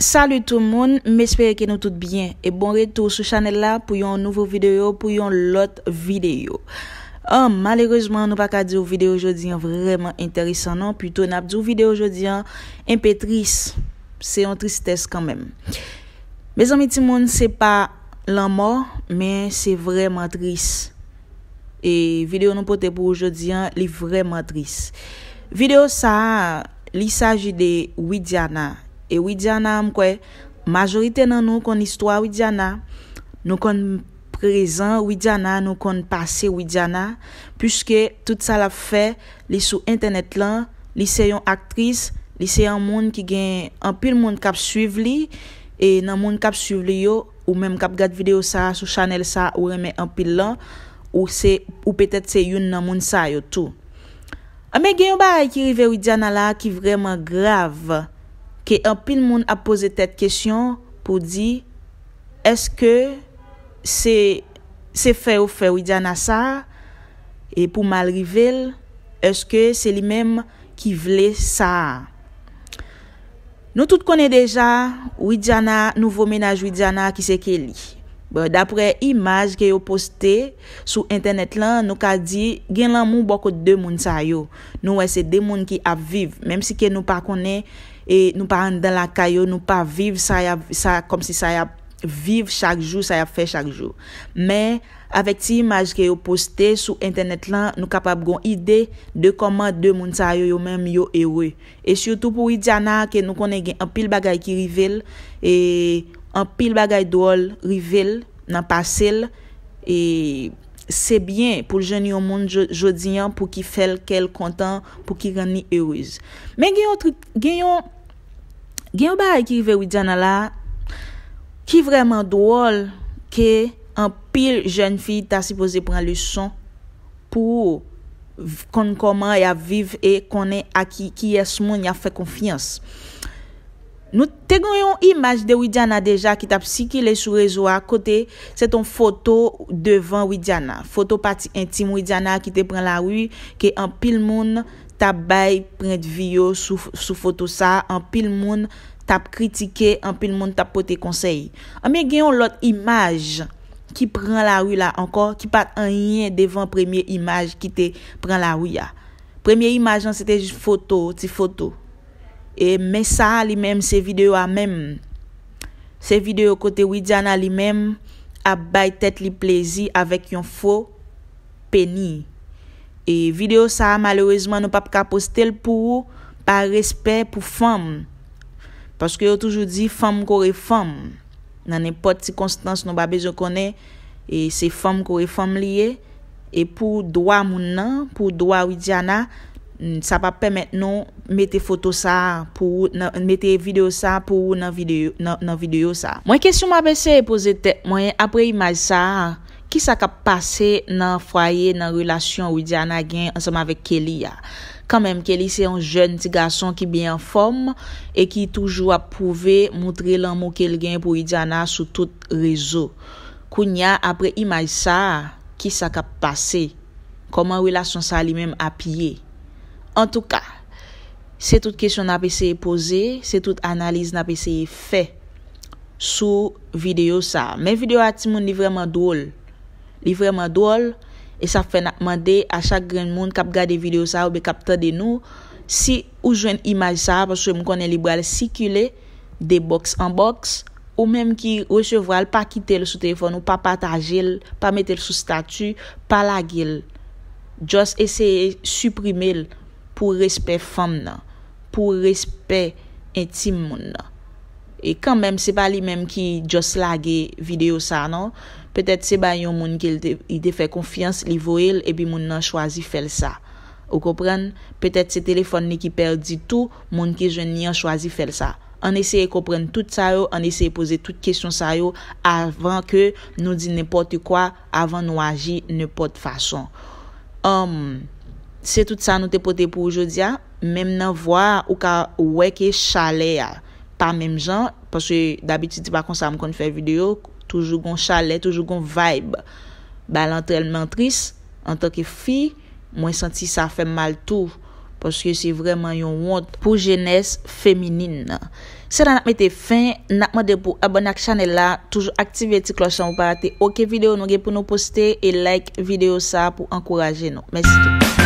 Salou tou moun, m espere ke nou tout bien E bon retou sou chanel la pou yon nouvo video Pou yon lot video Am, malereusement nou pa ka di ou video Je di yon vreman interesan nan Puto nan ap di ou video je di yon Impetris Se yon tristes kanmen Me zanmi ti moun se pa Lanman, men se vreman tris E video nou pote pou Je di yon li vreman tris Video sa Li saji de Ouidiana Ouidiana E Ouidjana mkwe, majorite nan nou kon istwa Ouidjana, nou kon prezen Ouidjana, nou kon pase Ouidjana. Puske tout sa la fe, li sou internet lan, li se yon aktris, li se yon moun ki gen anpil moun kap suiv li. E nan moun kap suiv li yo, ou menm kap gade video sa, sou chanel sa, ou reme anpil lan, ou petet se yon nan moun sa yo tou. Ame gen yon baray ki rive Ouidjana la ki vreman grav. Kè an pin moun ap pose tèt kèsyon pou di, eske se fè ou fè Ouidjana sa? E pou mal rivel, eske se li mèm ki vle sa? Nou tout konè deja Ouidjana, nouvo menaj Ouidjana ki se ke li. Bon, Dapre imaj ke yo poste sou internet lan, nou ka di gen lan moun boko de moun sa yo. Nou wè se de moun ki ap viv, mèm si ke nou pa konen, nou pa an dan la kayo, nou pa viv, sa ya, kom si sa ya viv chak jou, sa ya fe chak jou. Mè, avèk ti imaj ke yo poste sou internet lan, nou kapap gon ide de koman de moun sa yo yo mèm yo ewe. E syoutou pou idjana ke nou konen gen apil bagay ki rivel, an pil bagay dool, rivel, nan pasil, e sebyen pou l jen yo moun jodiyan pou ki fel kel kontan pou ki rani erouz. Men genyon, genyon, genyon bagay ki rive widjan ala, ki vreman dool ke an pil jen fi ta sipoze pran luson pou kon koman ya viv e konen aki ki yes moun ya fe konfiyans. Nou te gwen yon imaj de Ouidiana deja ki tap si ki le sou rezo a kote, se ton foto devan Ouidiana. Foto pati intim Ouidiana ki te pren la ou, ki an pil moun tap bay pren de video sou foto sa, an pil moun tap kritike, an pil moun tap pote konsey. An men gen yon lot imaj ki pren la ou la ankor, ki pat an yon devan premye imaj ki te pren la ou ya. Premye imaj an se te jifoto, ti foto. E mè sa li mèm se videyo a mèm. Se videyo kote Ouidjana li mèm a bay tèt li plezi avèk yon fò peni. E videyo sa malorezman nou pa pka postel pou ou pa respè pou fòm. Paske yo toujou di fòm kore fòm. Nan epote si konstans nou babè jò konè. E se fòm kore fòm liye. E pou doa moun nan, pou doa Ouidjana. Sa pa pèmèt nou metè foto sa, metè video sa pou nan video sa. Mwen kesyon mwen apè se e pose tèk mwen apre imaj sa, ki sa ka pase nan fwaye nan relasyon ou idiana gen ansèm avè Kelly ya? Kamèm Kelly se yon jèn ti gason ki bi an fòm e ki toujou ap pouve mwotre lan mwok el gen pou idiana sou tout rezo. Koun ya apre imaj sa, ki sa ka pase? Koman relasyon sa li mèm apye? En tou ka, se tout kèsyon na pe se ye pose, se tout analize na pe se ye fe sou video sa. Men video ati moun li vreman doul. Li vreman doul, e sa fè nan mande a chak gren moun kap gade video sa ou be kap tade nou. Si ou jwen imaj sa, paswè mou konen li bral sikile, de box an box, ou mèm ki rechevral pa kite l sou telefon ou pa pataje l, pa mette l sou statu, pa lagye l. Just eseye suprime l. pou respè fèm nan, pou respè etim moun nan. E kèm mèm, se ba li mèm ki jò slage video sa nan, pètè se ba yon moun ki te fè konfians li voil, e bi moun nan chwazi fèl sa. Ou kopren, pètè se telefon ni ki perdi tou, moun ki jè ni yon chwazi fèl sa. An esè yon kopren tout sa yo, an esè yon pose tout kèsyon sa yo, avan ke nou di nèpote kwa, avan nou agi nèpote fason. Um, Se tout sa nou te pote pou oujodia, mem nan vwa ou ka weke chale ya. Pa mem jan, paswe dabiti di ba konsa m kon fè video, toujou gon chale, toujou gon vibe. Ba lan trelman tris, an toke fi, mwen senti sa fè mal tou, paswe si vreman yon wot pou jenès feminin nan. Se lan nan mette fin, nan mwade pou abonak chanel la, toujou aktive ti klochon ou parate ouke video nou ge pou nou poste e like video sa pou ankoraje nou. Mèsi tout.